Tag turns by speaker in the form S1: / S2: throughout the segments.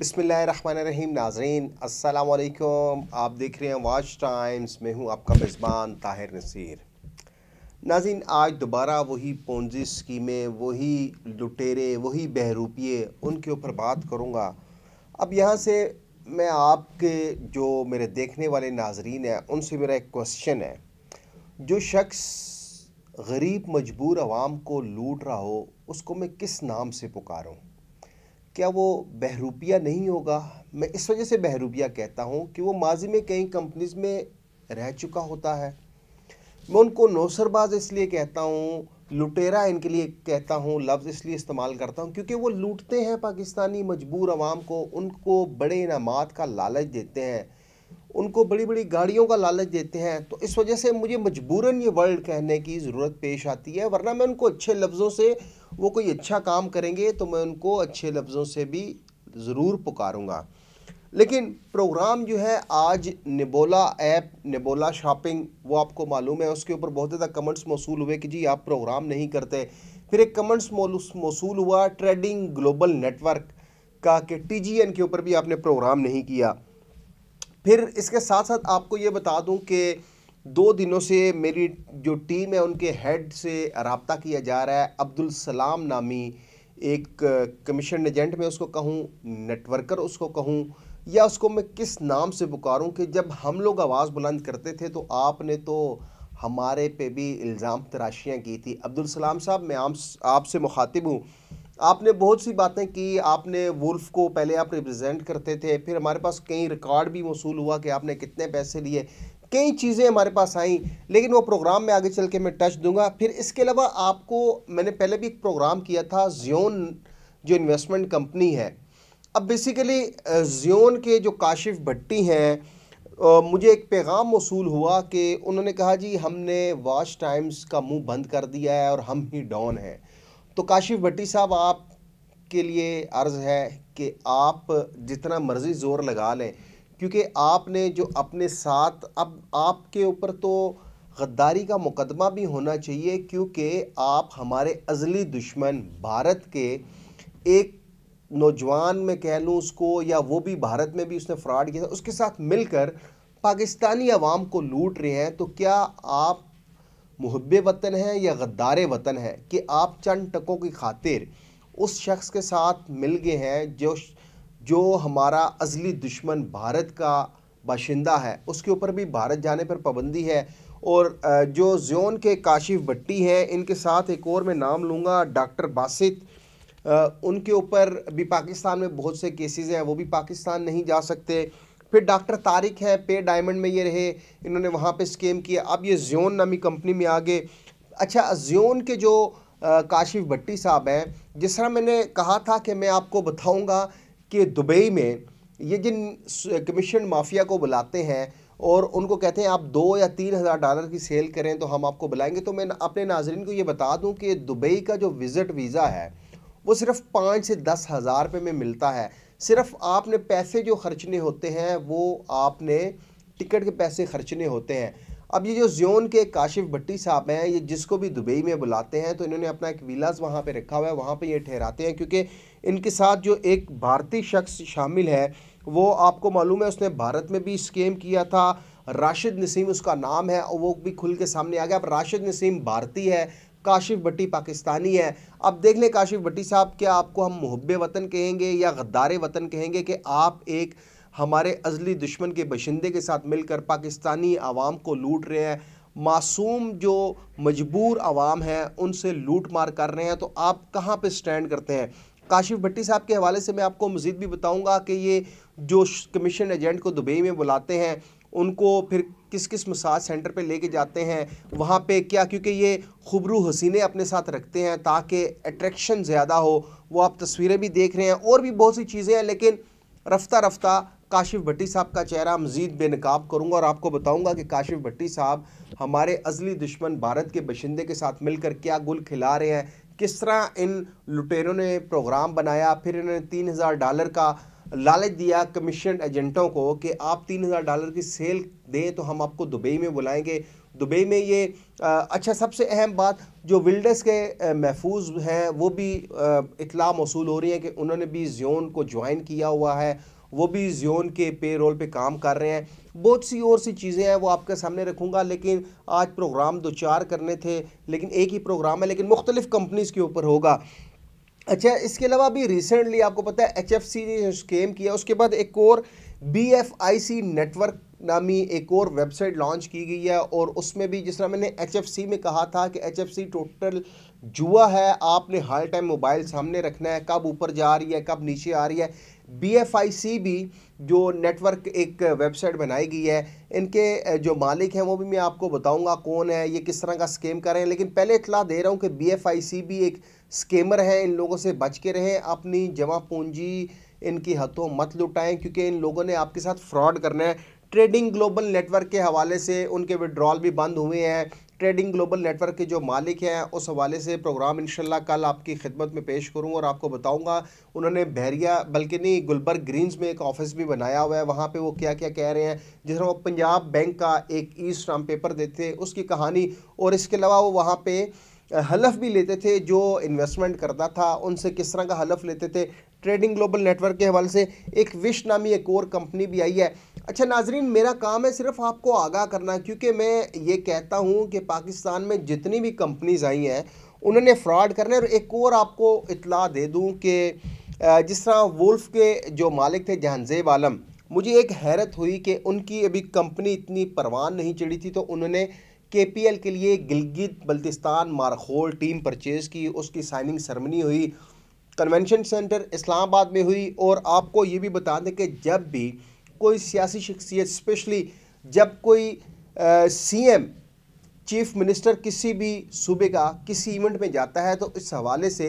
S1: बसमीम नाजरीन असलकुम आप देख रहे हैं वाच टाइम्स में हूँ आपका मेज़बान ताहिर नसीर नाजीन आज दोबारा वही पोंजी स्कीमें वही लुटेरे वही बहरूपिए उनके ऊपर बात करूँगा अब यहाँ से मैं आपके जो मेरे देखने वाले नाजरीन हैं उनसे मेरा एक क्वेश्चन है जो शख्स गरीब मजबूर आवाम को लूट रहा हो उसको मैं किस नाम से पुकारूँ क्या वो बहरूपिया नहीं होगा मैं इस वजह से बहरूपिया कहता हूँ कि वो माजी में कई कंपनीज में रह चुका होता है मैं उनको नौसरबाज इसलिए कहता हूँ लुटेरा इनके लिए कहता हूँ लफ्ज़ इसलिए इस्तेमाल करता हूँ क्योंकि वो लूटते हैं पाकिस्तानी मजबूर आवाम को उनको बड़े इनाम का लालच देते हैं उनको बड़ी बड़ी गाड़ियों का लालच देते हैं तो इस वजह से मुझे मजबूरन ये वर्ल्ड कहने की ज़रूरत पेश आती है वरना मैं उनको अच्छे लफ्ज़ों से वो कोई अच्छा काम करेंगे तो मैं उनको अच्छे लफ्ज़ों से भी ज़रूर पुकारूँगा लेकिन प्रोग्राम जो है आज निबोला ऐप निबोला शॉपिंग वो आपको मालूम है उसके ऊपर बहुत ज़्यादा कमेंट्स मौसू हुए कि जी आप प्रोग्राम नहीं करते फिर एक कमेंट्स मौसू हुआ ट्रेडिंग ग्लोबल नेटवर्क का कि टी के ऊपर भी आपने प्रोग्राम नहीं किया फिर इसके साथ साथ आपको ये बता दूं कि दो दिनों से मेरी जो टीम है उनके हेड से रबता किया जा रहा है अब्दुल सलाम नामी एक कमीशन एजेंट में उसको कहूँ नेटवर्कर उसको कहूँ या उसको मैं किस नाम से पुकारूँ कि जब हम लोग आवाज़ बुलंद करते थे तो आपने तो हमारे पे भी इल्ज़ाम तराशियाँ की थी अब्दुल सलाम साहब मैं आपसे मुखातिब हूँ आपने बहुत सी बातें की आपने वुल्फ को पहले आप रिप्रेजेंट करते थे फिर हमारे पास कई रिकॉर्ड भी मौसू हुआ कि आपने कितने पैसे लिए कई चीज़ें हमारे पास आई लेकिन वो प्रोग्राम में आगे चल के मैं टच दूंगा फिर इसके अलावा आपको मैंने पहले भी एक प्रोग्राम किया था जियोन जो इन्वेस्टमेंट कंपनी है अब बेसिकली जियोन के जो काशिफ भट्टी हैं मुझे एक पैगाम मौसू हुआ कि उन्होंने कहा जी हमने वॉच टाइम्स का मुंह बंद कर दिया है और हम ही डॉन हैं तो काशिफ भट्टी साहब आप के लिए अर्ज़ है कि आप जितना मर्ज़ी ज़ोर लगा लें क्योंकि आपने जो अपने साथ अब आपके ऊपर तो गद्दारी का मुकदमा भी होना चाहिए क्योंकि आप हमारे अजली दुश्मन भारत के एक नौजवान में कह लूँ उसको या वो भी भारत में भी उसने फ्रॉड किया था उसके साथ मिलकर पाकिस्तानी आवाम को लूट रहे हैं तो क्या आप महब वतन है या गद्दार वतन है कि आप चंद टकों की खातिर उस शख्स के साथ मिल गए हैं जो जो हमारा अजली दुश्मन भारत का बाशिंदा है उसके ऊपर भी भारत जाने पर पाबंदी है और जो जोन के काशिफ भट्टी हैं इनके साथ एक और मैं नाम लूँगा डॉक्टर बासित उनके ऊपर भी पाकिस्तान में बहुत से केसेस हैं वो भी पाकिस्तान नहीं जा सकते फिर डॉक्टर तारिक है पे डायमंड में ये रहे इन्होंने वहाँ पे स्केम किया अब ये ज्योन नामी कंपनी में आ गए अच्छा ज्योन के जो काशिफ भट्टी साहब हैं जिस तरह मैंने कहा था कि मैं आपको बताऊँगा कि दुबई में ये जिन कमीशन माफिया को बुलाते हैं और उनको कहते हैं आप दो या तीन हज़ार डॉलर की सेल करें तो हम आपको बुलाएंगे तो मैं अपने नाजरन को ये बता दूं कि दुबई का जो विज़िट वीज़ा है वो सिर्फ पाँच से दस हज़ार रुपये में मिलता है सिर्फ आपने पैसे जो खर्चने होते हैं वो आपने टिकट के पैसे खर्चने होते हैं अब ये जो जोन के काशिफ भट्टी साहब हैं ये जिसको भी दुबई में बुलाते हैं तो इन्होंने अपना एक विलाज वहाँ पे रखा हुआ है वहाँ पे ये ठहराते हैं क्योंकि इनके साथ जो एक भारतीय शख्स शामिल है वो आपको मालूम है उसने भारत में भी स्कैम किया था राशिद नसीम उसका नाम है और वो भी खुल के सामने आ गया अब राशिद नसीम भारती है काशिफ भट्टी पाकिस्तानी है अब देख लें काशिफ भट्टी साहब क्या आपको हम मुहब वतन कहेंगे या गद्दार वतन कहेंगे कि आप एक हमारे अजली दुश्मन के बशिंदे के साथ मिलकर पाकिस्तानी आवाम को लूट रहे हैं मासूम जो मजबूर आवाम हैं उनसे लूट मार कर रहे हैं तो आप कहाँ पर स्टैंड करते हैं काशिफ भट्टी साहब के हवाले से मैं आपको मज़ीद भी बताऊँगा कि ये जो कमीशन एजेंट को दुबई में बुलाते हैं उनको फिर किस किस मसाज सेंटर पे लेके जाते हैं वहाँ पे क्या क्योंकि ये खुबरू हसीने अपने साथ रखते हैं ताकि अट्रैक्शन ज़्यादा हो वो आप तस्वीरें भी देख रहे हैं और भी बहुत सी चीज़ें हैं लेकिन रफ्ता रफ्ता काशिफ भट्टी साहब का चेहरा मज़ीद बेनकाब करूँगा और आपको बताऊँगा कि काशिफ भट्टी साहब हमारे अजली दुश्मन भारत के बशिंदे के साथ मिलकर क्या गुल खिला रहे हैं किस तरह इन लुटेरों ने प्रोग्राम बनाया फिर इन्होंने तीन हज़ार डॉलर का लालच दिया कमीशन एजेंटों को कि आप तीन हज़ार डॉलर की सेल दें तो हम आपको दुबई में बुलाएंगे दुबई में ये आ, अच्छा सबसे अहम बात जो विल्डर्स के महफूज हैं वो भी इतला मौसू हो रही है कि उन्होंने भी जोन को ज्वाइन किया हुआ है वो भी जोन के पे रोल पर काम कर रहे हैं बहुत सी और सी चीज़ें हैं वो आपके सामने रखूँगा लेकिन आज प्रोग्राम दो चार करने थे लेकिन एक ही प्रोग्राम है लेकिन मुख्तलिफ़ कंपनीज़ के ऊपर होगा अच्छा इसके अलावा भी रिसेंटली आपको पता है एच एफ सी ने स्कैम किया उसके बाद एक और B F I C network नामी एक और वेबसाइट लॉन्च की गई है और उसमें भी जिस तरह मैंने एच एफ सी में कहा था कि एच एफ सी टोटल जुआ है आपने हर टाइम मोबाइल सामने रखना है कब ऊपर जा रही है कब नीचे आ रही है बी एफ आई सी भी जो नेटवर्क एक वेबसाइट बनाई गई है इनके जो मालिक हैं वो भी मैं आपको बताऊंगा कौन है ये किस तरह का स्केम कर रहे हैं लेकिन पहले इतला दे रहा हूँ कि बी एफ आई सी भी एक स्केमर है इन लोगों से बच के रहें अपनी जमा पूंजी इनकी हथों मत लुटाएं क्योंकि इन लोगों ने आपके साथ फ्रॉड करना है ट्रेडिंग ग्लोबल नेटवर्क के हवाले से उनके विड्रॉल भी बंद हुए हैं ट्रेडिंग ग्लोबल नेटवर्क के जो मालिक हैं उस हवाले से प्रोग्राम इंशाल्लाह कल आपकी खिदमत में पेश करूँ और आपको बताऊँगा उन्होंने बहरिया बल्कि नहीं गुलबर्ग ग्रीन्स में एक ऑफिस भी बनाया हुआ है वहाँ पर वो क्या क्या कह रहे हैं जिस तरह वो पंजाब बैंक का एक ई स्टाम पेपर देते थे उसकी कहानी और इसके अलावा वो वहाँ पर हलफ भी लेते थे जो इन्वेस्टमेंट करता था उनसे किस तरह का हलफ लेते थे ट्रेडिंग ग्लोबल नेटवर्क के हवाले से एक विश नामी एक और कंपनी भी आई है अच्छा नाजरीन मेरा काम है सिर्फ आपको आगाह करना क्योंकि मैं ये कहता हूँ कि पाकिस्तान में जितनी भी कंपनीज आई हैं उन्होंने फ्रॉड करने और एक और आपको इतला दे दूँ कि जिस तरह वुल्फ के जो मालिक थे जहानजेब आलम मुझे एक हैरत हुई कि उनकी अभी कंपनी इतनी परवान नहीं चढ़ी थी तो उन्होंने के पी एल के लिए गिलगित बल्तिस्तान मारखोल टीम परचेज़ की उसकी साइनिंग सरमनी हुई कन्वेंशन सेंटर इस्लामाबाद में हुई और आपको ये भी बता दें कि जब भी कोई सियासी शख्सियत स्पेशली जब कोई सीएम चीफ मिनिस्टर किसी भी सूबे का किसी इवेंट में जाता है तो इस हवाले से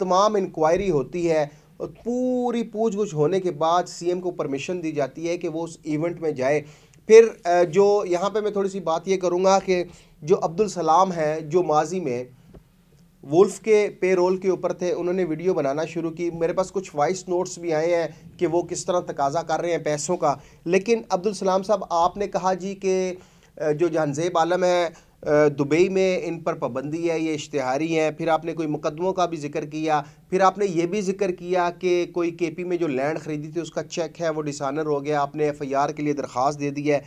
S1: तमाम इंक्वायरी होती है और पूरी पूछ गुछ होने के बाद सीएम को परमिशन दी जाती है कि वो उस इवेंट में जाए फिर जो यहाँ पे मैं थोड़ी सी बात ये करूँगा कि जो अब्दुल सलाम हैं जो माजी में वुल्फ के पे रोल के ऊपर थे उन्होंने वीडियो बनाना शुरू की मेरे पास कुछ वॉइस नोट्स भी आए हैं कि वो किस तरह तकाजा कर रहे हैं पैसों का लेकिन अब्दुल सलाम साहब आपने कहा जी कि जो जहानजेब आलम है दुबई में इन पर पाबंदी है ये इश्तहारी हैं फिर आपने कोई मुकदमों का भी जिक्र किया फिर आपने ये भी जिक्र किया कि कोई केपी में जो लैंड ख़रीदी थी उसका चेक है वो डिसानर हो गया आपने एफआईआर के लिए दरख्वास्त दे दी है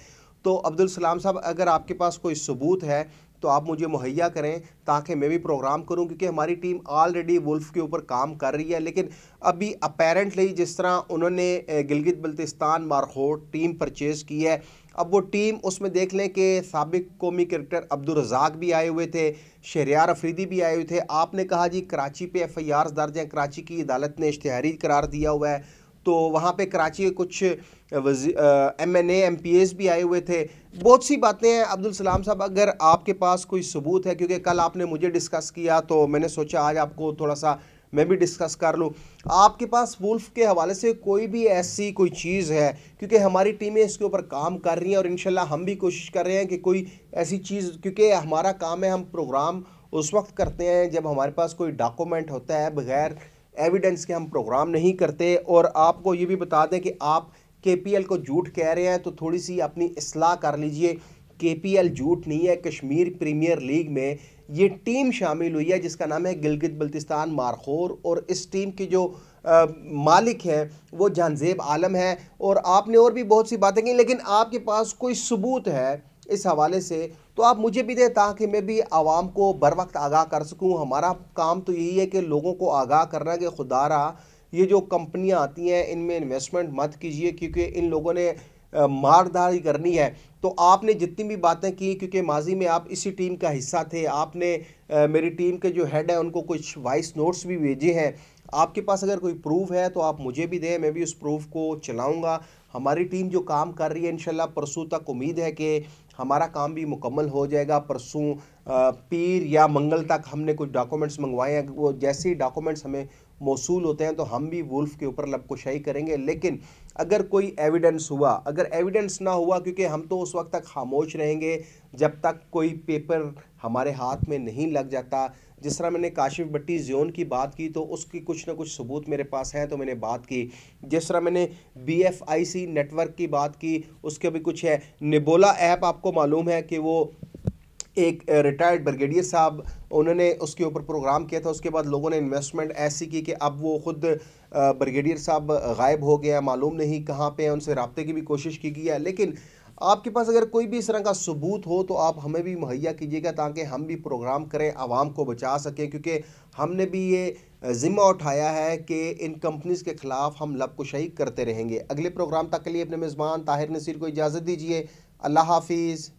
S1: तो अब्दुल सलाम साहब अगर आपके पास कोई सबूत है तो आप मुझे मुहैया करें ताकि मैं भी प्रोग्राम करूं क्योंकि हमारी टीम ऑलरेडी वुल्फ के ऊपर काम कर रही है लेकिन अभी अपेरेंटली जिस तरह उन्होंने गिलगित बल्तिस्तान मारखोट टीम परचेज़ की है अब वो टीम उसमें देख लें कि सबक कौमी क्रिकेटर अब्दुलरजाक भी आए हुए थे शहरियार अफरीदी भी आए हुए थे आपने कहा जी कराची पे एफ आई आर दर्ज हैं कराची की अदालत ने इश्तहारी करार दिया हुआ है तो वहाँ पे कराची के कुछ M N M P S भी आए हुए थे बहुत सी बातें हैं अब्दुल सलाम साहब अगर आपके पास कोई सबूत है क्योंकि कल आपने मुझे डिस्कस किया तो मैंने सोचा आज आपको थोड़ा सा मैं भी डिस्कस कर लूँ आपके पास वुल्फ के हवाले से कोई भी ऐसी कोई चीज़ है क्योंकि हमारी टीमें इसके ऊपर काम कर रही हैं और इन हम भी कोशिश कर रहे हैं कि कोई ऐसी चीज़ क्योंकि हमारा काम है हम प्रोग्राम उस वक्त करते हैं जब हमारे पास कोई डॉक्यूमेंट होता है बगैर एविडेंस के हम प्रोग्राम नहीं करते और आपको ये भी बता दें कि आप के पी एल को झूठ कह रहे हैं तो थोड़ी सी अपनी असलाह कर लीजिए के पी एल झूठ नहीं है कश्मीर प्रीमियर लीग में ये टीम शामिल हुई है जिसका नाम है गिलगित बल्तिस्तान मारखोर और इस टीम के जो आ, मालिक हैं वो जानजेब आलम है और आपने और भी बहुत सी बातें की लेकिन आपके पास कोई सबूत है इस हवाले से तो आप मुझे भी दें ताकि मैं भी आवाम को बर वक्त आगाह कर सकूँ हमारा काम तो यही है कि लोगों को आगाह करना कि खुदारा ये जो कंपनियाँ आती हैं इनमें इन्वेस्टमेंट मत कीजिए क्योंकि इन लोगों ने मारदारी करनी है तो आपने जितनी भी बातें की क्योंकि माजी में आप इसी टीम का हिस्सा थे आपने आ, मेरी टीम के जो हेड है उनको कुछ वॉइस नोट्स भी भेजे हैं आपके पास अगर कोई प्रूफ है तो आप मुझे भी दें मैं भी उस प्रूफ को चलाऊँगा हमारी टीम जो काम कर रही है इन परसों तक उम्मीद है कि हमारा काम भी मुकम्मल हो जाएगा परसों पीर या मंगल तक हमने कुछ डॉक्यूमेंट्स मंगवाए हैं वो जैसे ही डॉक्यूमेंट्स हमें मौसू होते हैं तो हम भी वुल्फ के ऊपर लब करेंगे लेकिन अगर कोई एविडेंस हुआ अगर एविडेंस ना हुआ क्योंकि हम तो उस वक्त तक खामोश रहेंगे जब तक कोई पेपर हमारे हाथ में नहीं लग जाता जिस तरह मैंने काशिफ भट्टी जोन की बात की तो उसकी कुछ ना कुछ सबूत मेरे पास हैं तो मैंने बात की जिस तरह मैंने B F I C network की बात की उसके भी कुछ है निबोला ऐप आपको मालूम है कि वो एक रिटायर्ड ब्रिगेडियर साहब उन्होंने उसके ऊपर प्रोग्राम किया था उसके बाद लोगों ने इन्वेस्टमेंट ऐसी की कि अब वो ख़ुद ब्रिगेडियर साहब गायब हो गया मालूम नहीं कहाँ पे हैं उनसे रबते की भी कोशिश की गई है लेकिन आपके पास अगर कोई भी इस तरह का सबूत हो तो आप हमें भी मुहैया कीजिएगा ताकि हम भी प्रोग्राम करें आवाम को बचा सकें क्योंकि हमने भी ये ज़िम्मा उठाया है कि इन कंपनीज़ के ख़िलाफ़ हम लबकुशाही करते रहेंगे अगले प्रोग्राम तक के लिए अपने मेज़बान ताहिर नसीर को इजाज़त दीजिए अल्लाह हाफिज़